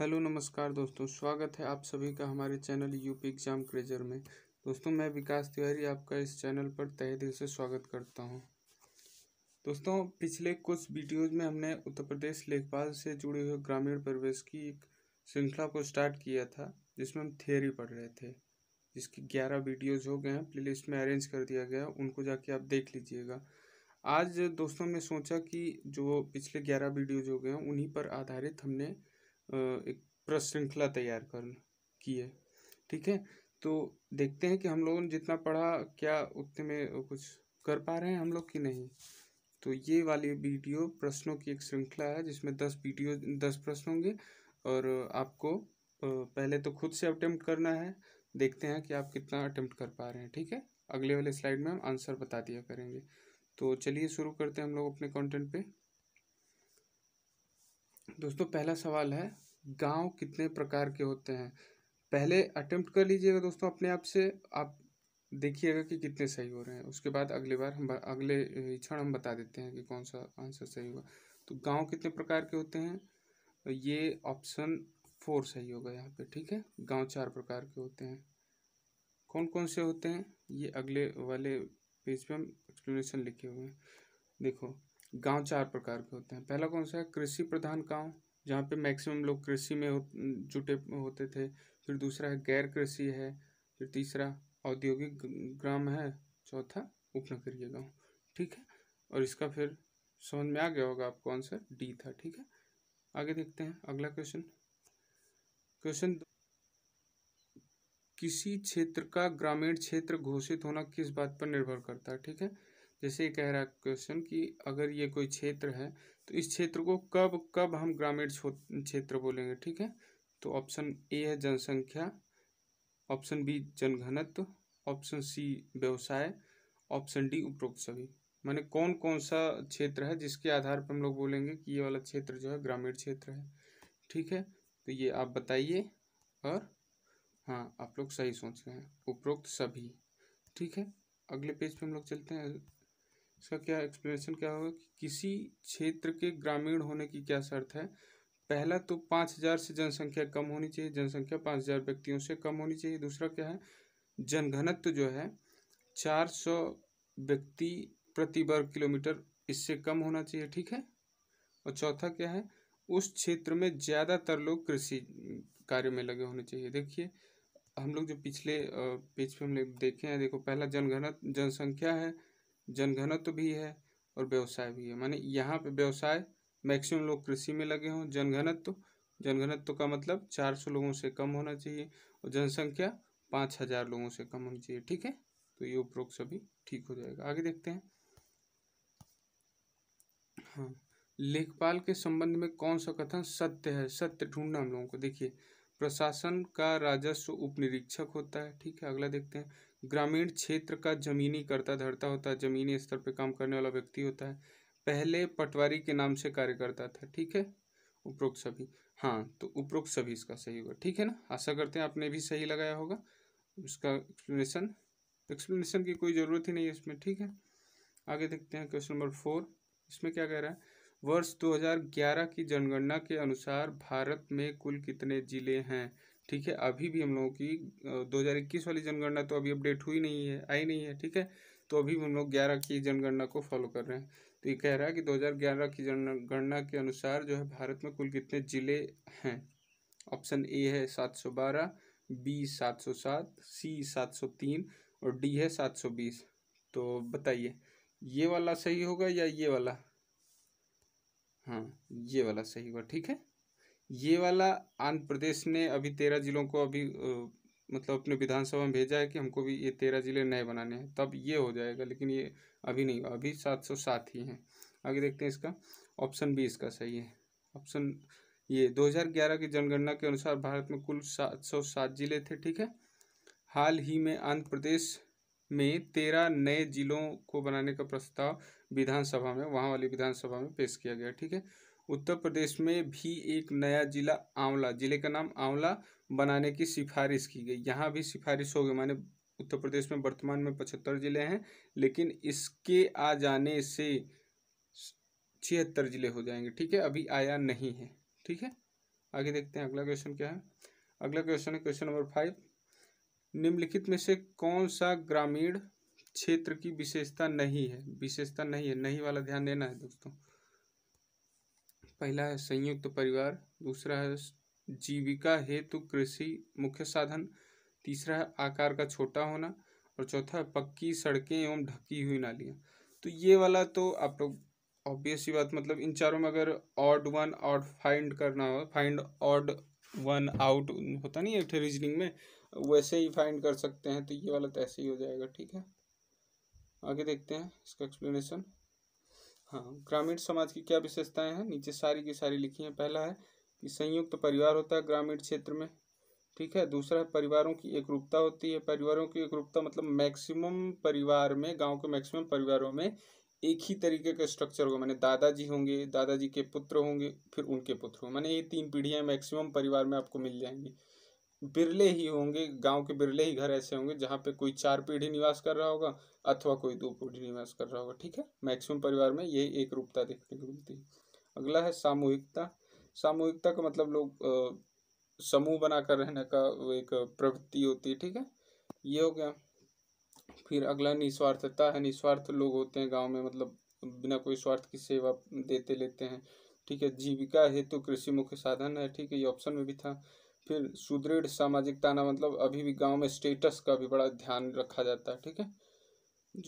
hello नमस्कार दोस्तों स्वागत है आप सभी का हमारे चैनल यूपी एग्ज़ाम क्रेजर में दोस्तों मैं विकास तिवारी आपका इस चैनल पर तहे दिल से स्वागत करता हूं दोस्तों पिछले कुछ वीडियोस में हमने उत्तर प्रदेश लेखपाल से जुड़े हुए ग्रामीण परिवेश की एक श्रृंखला को स्टार्ट किया था जिसमें हम थियोरी पढ़ रहे थे जिसकी ग्यारह वीडियोज़ हो गए हैं प्ले लिस्ट में अरेंज कर दिया गया उनको जाके आप देख लीजिएगा आज दोस्तों मैं सोचा कि जो पिछले ग्यारह वीडियोज हो गए हैं उन्हीं पर आधारित हमने एक प्रश्न श्रृंखला तैयार कर की है ठीक है तो देखते हैं कि हम लोगों ने जितना पढ़ा क्या उतने में कुछ कर पा रहे हैं हम लोग कि नहीं तो ये वाली वीडियो प्रश्नों की एक श्रृंखला है जिसमें दस वीडियो दस प्रश्न होंगे और आपको पहले तो खुद से अटैम्प्ट करना है देखते हैं कि आप कितना अटैम्प्ट कर पा रहे हैं ठीक है अगले वाले स्लाइड में हम आंसर बता दिया करेंगे तो चलिए शुरू करते हैं हम लोग अपने कंटेंट पे दोस्तों पहला सवाल है गांव कितने प्रकार के होते हैं पहले अटेम्प्ट कर लीजिएगा दोस्तों अपने आप से आप देखिएगा कि कितने सही हो रहे हैं उसके बाद अगली बार हम अगले क्षण हम बता देते हैं कि कौन सा आंसर सही होगा तो गांव कितने प्रकार के होते हैं ये ऑप्शन फोर सही होगा यहाँ पे ठीक है गांव चार प्रकार के होते हैं कौन कौन से होते हैं ये अगले वाले पेज पे हम एक्सप्लेनेशन लिखे हुए हैं देखो गांव चार प्रकार के होते हैं पहला कौन सा है कृषि प्रधान गांव जहाँ पे मैक्सिमम लोग कृषि में हो, जुटे होते थे फिर दूसरा है गैर कृषि है फिर तीसरा औद्योगिक ग्राम है चौथा उपनगरीय गांव ठीक है और इसका फिर समझ में आ गया होगा आपको आंसर डी था ठीक है आगे देखते हैं अगला क्वेश्चन क्वेश्चन किसी क्षेत्र का ग्रामीण क्षेत्र घोषित होना किस बात पर निर्भर करता है ठीक है जैसे कह रहा है क्वेश्चन कि अगर ये कोई क्षेत्र है तो इस क्षेत्र को कब कब हम ग्रामीण क्षेत्र बोलेंगे ठीक है तो ऑप्शन ए है जनसंख्या ऑप्शन बी जनघनत्व ऑप्शन सी व्यवसाय ऑप्शन डी उपरोक्त सभी माने कौन कौन सा क्षेत्र है जिसके आधार पर हम लोग बोलेंगे कि ये वाला क्षेत्र जो है ग्रामीण क्षेत्र है ठीक है तो ये आप बताइए और हाँ आप लोग सही सोच रहे हैं उपरोक्त सभी ठीक है अगले पेज पे हम लोग चलते हैं इसका क्या एक्सप्लेनेशन क्या होगा कि किसी क्षेत्र के ग्रामीण होने की क्या शर्त है पहला तो पाँच हज़ार से जनसंख्या कम होनी चाहिए जनसंख्या पाँच हज़ार व्यक्तियों से कम होनी चाहिए दूसरा क्या है जनघनत्व जो है चार सौ व्यक्ति प्रति वर्ग किलोमीटर इससे कम होना चाहिए ठीक है और चौथा क्या है उस क्षेत्र में ज़्यादातर लोग कृषि कार्य में लगे होने चाहिए देखिए हम लोग जो पिछले पेज पे हम लोग देखे हैं देखो पहला जनघनत जनसंख्या है जनघनत्व भी है और व्यवसाय भी है माने यहाँ पे व्यवसाय मैक्सिमम लोग कृषि में लगे हों जनघनत्व जनघनत्व का मतलब चार सौ लोगों से कम होना चाहिए और जनसंख्या पाँच हजार लोगों से कम होनी चाहिए ठीक है तो ये उपरोक्त सभी ठीक हो जाएगा आगे देखते हैं हाँ लेखपाल के संबंध में कौन सा कथन सत्य है सत्य ढूंढना हम लोगों को देखिए प्रशासन का राजस्व उपनिरीक्षक होता है ठीक है अगला देखते हैं ग्रामीण क्षेत्र का जमीनी कर्ता धरता होता है जमीनी स्तर पर काम करने वाला व्यक्ति होता है पहले पटवारी के नाम से कार्य करता था ठीक है उपरोक्त सभी हाँ तो उपरोक्त सभी इसका सही होगा ठीक है ना आशा करते हैं आपने भी सही लगाया होगा इसका एक्सप्लेनेशन एक्सप्लेनेशन की कोई ज़रूरत ही नहीं है इसमें ठीक है आगे देखते हैं क्वेश्चन नंबर फोर इसमें क्या कह रहा है वर्ष 2011 की जनगणना के अनुसार भारत में कुल कितने ज़िले हैं ठीक है अभी भी हम लोगों की 2021 वाली जनगणना तो अभी अपडेट हुई नहीं है आई नहीं है ठीक है तो अभी हम लोग ग्यारह की जनगणना को फॉलो कर रहे हैं तो ये कह रहा है कि 2011 की जनगणना के अनुसार जो है भारत में कुल कितने ज़िले हैं ऑप्शन ए है 712 बी 707 सी 703 और डी है 720 तो बताइए ये वाला सही होगा या ये वाला हाँ ये वाला सही होगा ठीक है ये वाला आंध्र प्रदेश ने अभी तेरह जिलों को अभी आ, मतलब अपने विधानसभा में भेजा है कि हमको भी ये तेरह जिले नए बनाने हैं तब ये हो जाएगा लेकिन ये अभी नहीं अभी सात सौ सात ही हैं आगे देखते हैं इसका ऑप्शन बी इसका सही है ऑप्शन ये 2011 की जनगणना के अनुसार भारत में कुल सात सौ सात जिले थे ठीक है हाल ही में आंध्र प्रदेश में तेरह नए जिलों को बनाने का प्रस्ताव विधानसभा में वहाँ वाली विधानसभा में पेश किया गया ठीक है उत्तर प्रदेश में भी एक नया जिला आंवला जिले का नाम आंवला बनाने की सिफारिश की गई यहाँ भी सिफारिश हो गई माने उत्तर प्रदेश में वर्तमान में पचहत्तर जिले हैं लेकिन इसके आ जाने से छिहत्तर जिले हो जाएंगे ठीक है अभी आया नहीं है ठीक है आगे देखते हैं अगला क्वेश्चन क्या है अगला क्वेश्चन है क्वेश्चन नंबर फाइव निम्नलिखित में से कौन सा ग्रामीण क्षेत्र की विशेषता नहीं है विशेषता नहीं है नहीं वाला ध्यान देना है दोस्तों पहला है संयुक्त परिवार दूसरा है जीविका हेतु कृषि मुख्य साधन तीसरा है आकार का छोटा होना और चौथा है पक्की सड़कें एवं ढकी हुई नालियाँ तो ये वाला तो आप लोग ऑब्वियस ही बात मतलब इन चारों में अगर ऑड वन ऑड फाइंड करना हो फाइंड ऑड वन आउट होता नहीं है रीजनिंग में वैसे ही फाइंड कर सकते हैं तो ये वाला तो ऐसे ही हो जाएगा ठीक है आगे देखते हैं इसका एक्सप्लेनेशन हाँ ग्रामीण समाज की क्या विशेषताएं हैं नीचे सारी की सारी लिखी हैं पहला है कि संयुक्त तो परिवार होता है ग्रामीण क्षेत्र में ठीक है दूसरा है परिवारों की एकरूपता होती है परिवारों की एकरूपता मतलब मैक्सिमम परिवार में गांव के मैक्सिमम परिवारों में एक ही तरीके का स्ट्रक्चर होगा मैंने दादाजी होंगे दादाजी के पुत्र होंगे फिर उनके पुत्र होंगे मैंने ये तीन पीढ़ियाँ मैक्सिमम परिवार में आपको मिल जाएंगी बिरले ही होंगे गांव के बिरले ही घर ऐसे होंगे जहां पे कोई चार पीढ़ी निवास कर रहा होगा अथवा कोई दो पीढ़ी निवास कर रहा होगा ठीक है मैक्सिमम परिवार में यही एक रूपता देखने को मिलती है अगला है सामूहिकता सामूहिकता का मतलब लोग समूह बनाकर रहने का एक प्रवृत्ति होती है ठीक है ये हो गया फिर अगला निस्वार्थता है निस्वार्थ लोग होते हैं गाँव में मतलब बिना कोई स्वार्थ की सेवा देते लेते हैं ठीक है जीविका हेतु तो कृषि मुख्य साधन है ठीक है ये ऑप्शन में भी था फिर सुदृढ़ सामाजिकता ना मतलब अभी भी गांव में स्टेटस का भी बड़ा ध्यान रखा जाता है ठीक है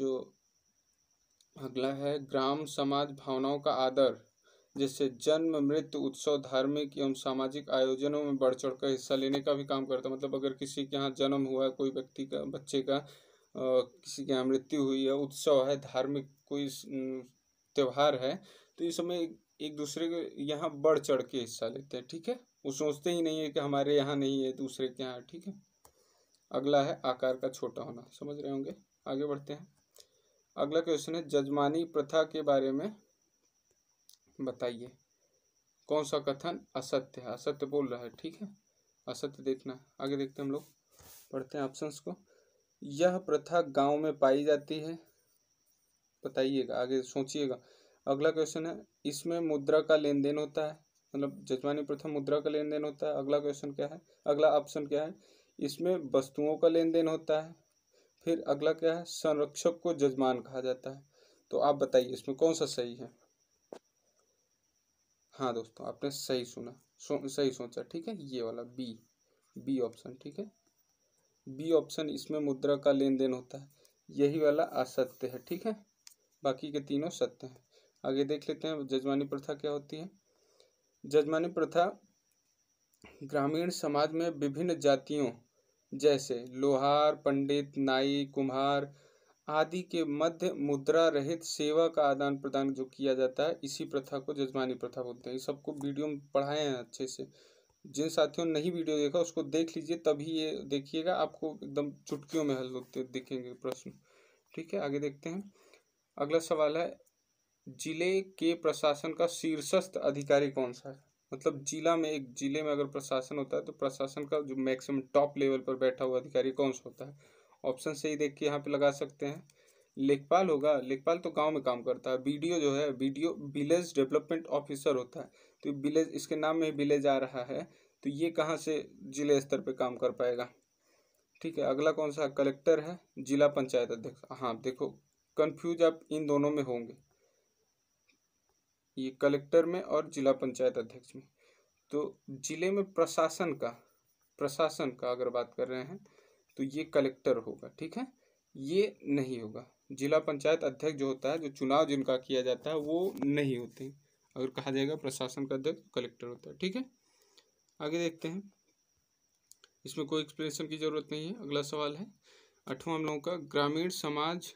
जो अगला है ग्राम समाज भावनाओं का आदर जिससे जन्म मृत्यु उत्सव धार्मिक एवं सामाजिक आयोजनों में बढ़ चढ़ कर हिस्सा लेने का भी काम करता है मतलब अगर किसी के यहाँ जन्म हुआ है कोई व्यक्ति का बच्चे का किसी के यहाँ मृत्यु हुई है उत्सव है धार्मिक कोई त्यौहार है तो इस समय एक दूसरे के यहाँ बढ़ चढ़ के हिस्सा लेते हैं ठीक है वो सोचते ही नहीं है कि हमारे यहाँ नहीं है दूसरे के यहाँ ठीक है अगला है आकार का छोटा होना समझ रहे होंगे आगे बढ़ते हैं अगला क्वेश्चन है जजमानी प्रथा के बारे में बताइए कौन सा कथन असत्य है असत्य बोल रहा है ठीक है असत्य देखना आगे देखते हैं हम लोग पढ़ते हैं ऑप्शंस को यह प्रथा गांव में पाई जाती है बताइएगा आगे सोचिएगा अगला क्वेश्चन है इसमें मुद्रा का लेन देन होता है मतलब जजमानी प्रथम मुद्रा का लेन देन होता है अगला क्वेश्चन क्या है अगला ऑप्शन क्या है इसमें वस्तुओं का लेन देन होता है फिर अगला क्या है संरक्षक को जजमान कहा जाता है तो आप बताइए इसमें कौन सा सही है हाँ दोस्तों आपने सही सुना सो, सही सोचा ठीक है ये वाला बी बी ऑप्शन ठीक है बी ऑप्शन इसमें मुद्रा का लेन देन होता है यही वाला असत्य है ठीक है बाकी के तीनों सत्य हैं आगे देख लेते हैं जजमानी प्रथा क्या होती है जजमानी प्रथा ग्रामीण समाज में विभिन्न जातियों जैसे लोहार पंडित नाई कुम्हार आदि के मध्य मुद्रा रहित सेवा का आदान प्रदान जो किया जाता है इसी प्रथा को जजमानी प्रथा बोलते हैं सबको वीडियो में पढ़ाए हैं अच्छे से जिन साथियों ने नहीं वीडियो देखा उसको देख लीजिए तभी ये देखिएगा आपको एकदम चुटकियों में हल होते दिखेंगे प्रश्न ठीक है आगे देखते हैं अगला सवाल है जिले के प्रशासन का शीर्षस्थ अधिकारी कौन सा है मतलब जिला में एक जिले में अगर प्रशासन होता है तो प्रशासन का जो मैक्सिमम टॉप लेवल पर बैठा हुआ अधिकारी कौन सा होता है ऑप्शन सही देख के यहाँ पे लगा सकते हैं लेखपाल होगा लेखपाल तो गांव में काम करता है बीडीओ जो है बीडीओ विलेज डेवलपमेंट ऑफिसर होता है तो विलेज इसके नाम में विलेज आ रहा है तो ये कहाँ से जिले स्तर पर काम कर पाएगा ठीक है अगला कौन सा कलेक्टर है जिला पंचायत अध्यक्ष हाँ देखो कन्फ्यूज आप इन दोनों में होंगे ये कलेक्टर में और जिला पंचायत अध्यक्ष में तो जिले में प्रशासन का प्रशासन का अगर बात कर रहे हैं तो ये कलेक्टर होगा ठीक है ये नहीं होगा जिला पंचायत अध्यक्ष जो होता है जो चुनाव जिनका किया जाता है वो नहीं होते अगर कहा जाएगा प्रशासन का अध्यक्ष तो कलेक्टर होता है ठीक है आगे देखते हैं इसमें कोई एक्सप्लेनेशन की जरूरत नहीं है अगला सवाल है आठवां हम लोगों का ग्रामीण समाज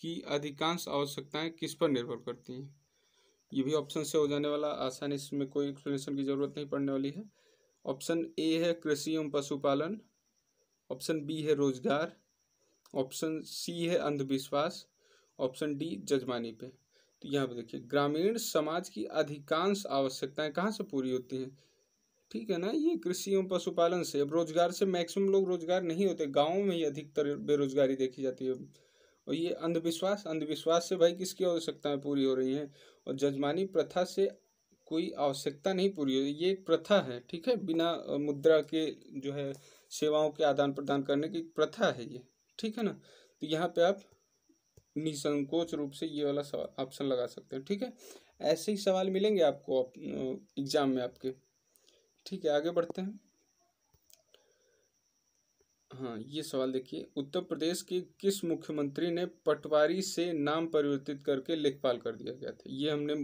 की अधिकांश आवश्यकताएं किस पर निर्भर करती हैं ये भी ऑप्शन से हो जाने वाला आसान इसमें कोई एक्सप्लेनेशन की ज़रूरत नहीं पड़ने वाली है ऑप्शन ए है कृषि एवं पशुपालन ऑप्शन बी है रोजगार ऑप्शन सी है अंधविश्वास ऑप्शन डी जजमानी पे तो यहाँ पे देखिए ग्रामीण समाज की अधिकांश आवश्यकताएं कहाँ से पूरी होती हैं ठीक है ना ये कृषि एवं पशुपालन से अब रोजगार से मैक्सिमम लोग रोजगार नहीं होते गाँव में ही अधिकतर बेरोजगारी देखी जाती है और ये अंधविश्वास अंधविश्वास से भाई किसकी आवश्यकताएं पूरी हो रही हैं और जजमानी प्रथा से कोई आवश्यकता नहीं पूरी हो रही ये एक प्रथा है ठीक है बिना मुद्रा के जो है सेवाओं के आदान प्रदान करने की प्रथा है ये ठीक है ना तो यहाँ पे आप निसंकोच रूप से ये वाला ऑप्शन लगा सकते हैं ठीक है ऐसे ही सवाल मिलेंगे आपको एग्ज़ाम में आपके ठीक है आगे बढ़ते हैं हाँ ये सवाल देखिए उत्तर प्रदेश के किस मुख्यमंत्री ने पटवारी से नाम परिवर्तित करके लेखपाल कर दिया गया था ये हमने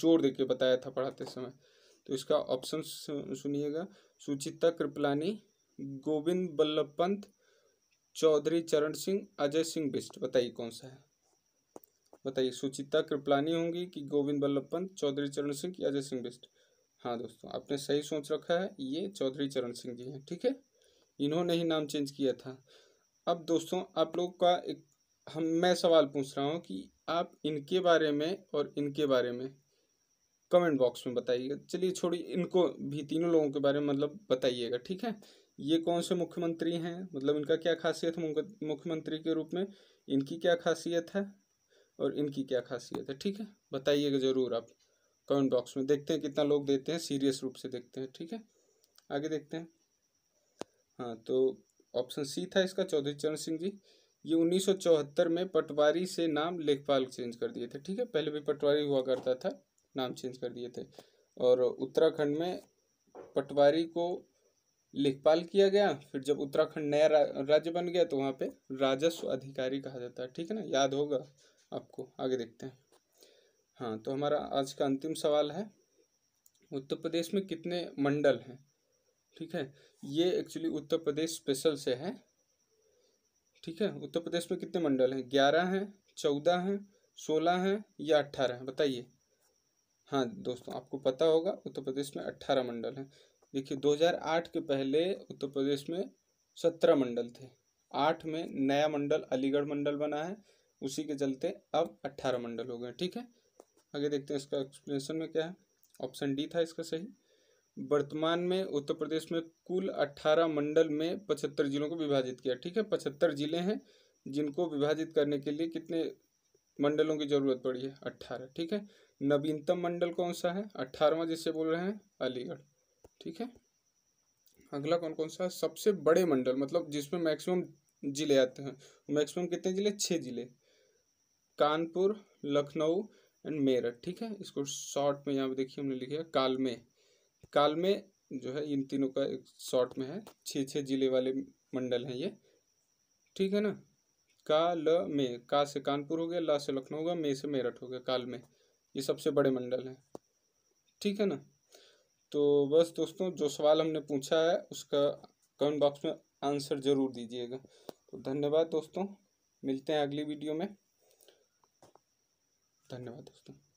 जोर देके बताया था पढ़ाते समय तो इसका ऑप्शन सुनिएगा सुचिता कृपलानी गोविंद बल्लभ पंत चौधरी चरण सिंह अजय सिंह बिस्ट बताइए कौन सा है बताइए सुचिता कृपलानी होंगी कि गोविंद बल्लभ पंत चौधरी चरण सिंह अजय सिंह बिस्ट हाँ दोस्तों आपने सही सोच रखा है ये चौधरी चरण सिंह जी हैं ठीक है इन्होंने ही नाम चेंज किया था अब दोस्तों आप लोग का एक हम मैं सवाल पूछ रहा हूँ कि आप इनके बारे में और इनके बारे में कमेंट बॉक्स में बताइएगा चलिए छोड़िए इनको भी तीनों लोगों के बारे में मतलब बताइएगा ठीक है ये कौन से मुख्यमंत्री हैं मतलब इनका क्या खासियत है मुख्यमंत्री के रूप में इनकी क्या खासियत है और इनकी क्या खासियत है ठीक है बताइएगा ज़रूर आप कमेंट बॉक्स में देखते हैं कितना लोग देते हैं सीरियस रूप से देखते हैं ठीक है आगे देखते हैं हाँ तो ऑप्शन सी था इसका चौधरी चरण सिंह जी ये 1974 में पटवारी से नाम लेखपाल चेंज कर दिए थे ठीक है पहले भी पटवारी हुआ करता था नाम चेंज कर दिए थे और उत्तराखंड में पटवारी को लेखपाल किया गया फिर जब उत्तराखंड नया रा, राज्य बन गया तो वहाँ पे राजस्व अधिकारी कहा जाता है ठीक है ना याद होगा आपको आगे देखते हैं हाँ तो हमारा आज का अंतिम सवाल है उत्तर प्रदेश में कितने मंडल हैं ठीक है ये एक्चुअली उत्तर प्रदेश स्पेशल से है ठीक है उत्तर प्रदेश में कितने मंडल हैं ग्यारह हैं चौदह हैं सोलह हैं या अट्ठारह हैं बताइए हाँ दोस्तों आपको पता होगा उत्तर प्रदेश में अट्ठारह मंडल हैं देखिए दो हजार आठ के पहले उत्तर प्रदेश में सत्रह मंडल थे आठ में नया मंडल अलीगढ़ मंडल बना है उसी के चलते अब अट्ठारह मंडल हो गए ठीक है आगे देखते हैं इसका एक्सप्लेनेशन में क्या है ऑप्शन डी था इसका सही वर्तमान में उत्तर प्रदेश में कुल अट्ठारह मंडल में पचहत्तर जिलों को विभाजित किया ठीक है पचहत्तर जिले हैं जिनको विभाजित करने के लिए कितने मंडलों की जरूरत पड़ी है अट्ठारह ठीक है नवीनतम मंडल कौन सा है अट्ठारहवा जिससे बोल रहे हैं अलीगढ़ ठीक है अगला कौन कौन सा है सबसे बड़े मंडल मतलब जिसमें मैक्सिमम जिले आते हैं मैक्सिमम कितने जिले छः जिले कानपुर लखनऊ एंड मेरठ ठीक है इसको शॉर्ट में यहाँ पे देखिए हमने लिखा कालमे काल में जो है इन तीनों का एक शॉर्ट में है छः छः जिले वाले मंडल हैं ये ठीक है ना का ल में का से कानपुर हो गया ल से लखनऊ होगा मे से मेरठ हो गया काल में ये सबसे बड़े मंडल हैं ठीक है ना तो बस दोस्तों जो सवाल हमने पूछा है उसका कमेंट बॉक्स में आंसर ज़रूर दीजिएगा तो धन्यवाद दोस्तों मिलते हैं अगली वीडियो में धन्यवाद दोस्तों